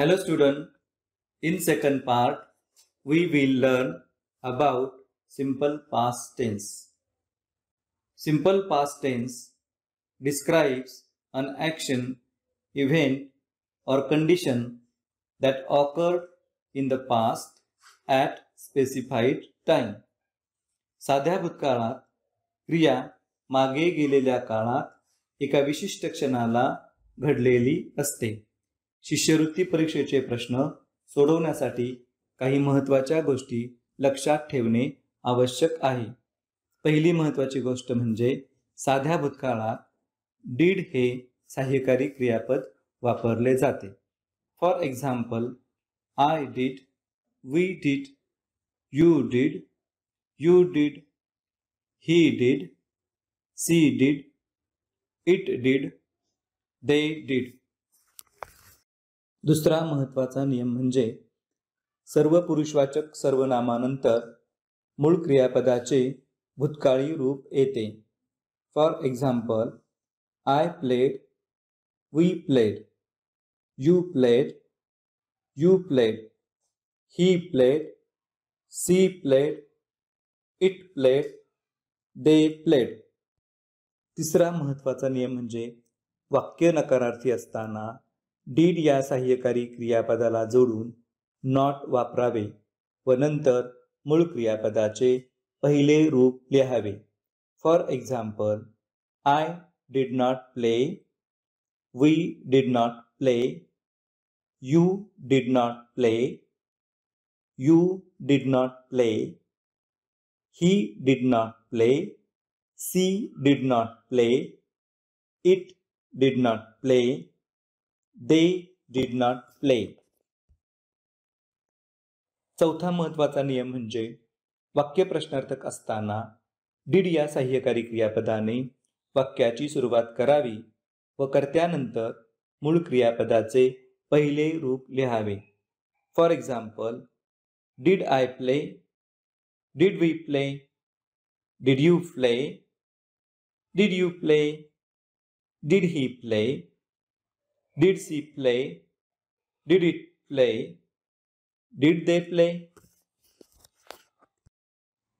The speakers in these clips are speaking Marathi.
Hello student, in second part we will learn about simple past tense. Simple past tense describes an action, event or condition that occurred in the past at specified time. साध्या भूतकाळात क्रिया मागे गेलेल्या काळात एका विशिष्ट क्षणाला घडलेली असते शिष्यवृत्ती परीक्षेचे प्रश्न सोडवण्यासाठी काही महत्त्वाच्या गोष्टी लक्षात ठेवणे आवश्यक आहे पहिली महत्त्वाची गोष्ट म्हणजे साध्या भूतकाळात डीड हे सहाय्यकारी क्रियापद वापरले जाते for example I did we did you did you did he did she did it did they did दुसरा महत्त्वाचा नियम म्हणजे सर्व पुरुषवाचक सर्वनामानंतर मूळ क्रियापदाचे भूतकाळी रूप येते for example I played we played you played you played he played she played it played they played तिसरा महत्त्वाचा नियम म्हणजे वाक्य नकारार्थी असताना डीड या सहाय्यकारी क्रियापदाला जोडून नॉट वापरावे व नंतर मूळ क्रियापदाचे पहिले रूप लिहावे for example I did not play we did not play you did not play you did not play he did not play she did not play it did not play they did not play चौथा महत्वाचा नियम म्हणजे वाक्य प्रश्नार्थक असताना डीड या सहाय्यकारी क्रियापदाने वाक्याची सुरुवात करावी व कर्त्यानंतर मूळ क्रियापदाचे पहिले रूप लिहावे for example did I play did we play did you play did you play did he play Did she play? Did it play? Did they play?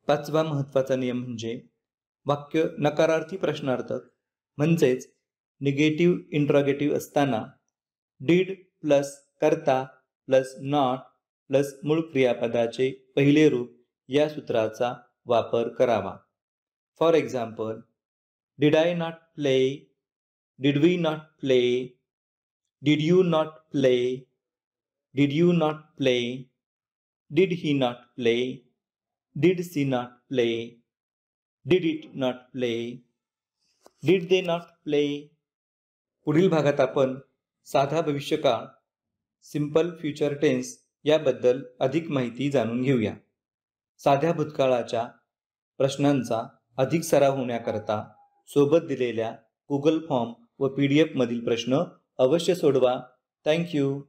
पाचवा महत्त्वाचा नियम म्हणजे वाक्य नकारार्थी प्रश्नार्थक म्हणजेच निगेटिव्ह इंट्रॉगेटिव्ह असताना डीड प्लस करता प्लस नॉट प्लस मूळ क्रियापदाचे पहिले रूप या सूत्राचा वापर करावा for example did I not play did we not play Did you not play? Did you not play? Did he not play? Did she not play? Did it not play? Did they not play? पुढील भागात आपण साधा भविष्यकाळ सिंपल फ्युचर टेन्स याबद्दल अधिक माहिती जाणून घेऊया साध्या भूतकाळाच्या प्रश्नांचा अधिक सराव होण्याकरता सोबत दिलेल्या गुगल फॉर्म व पी डी एफमधील प्रश्न अवश्य सोडवा थँक्यू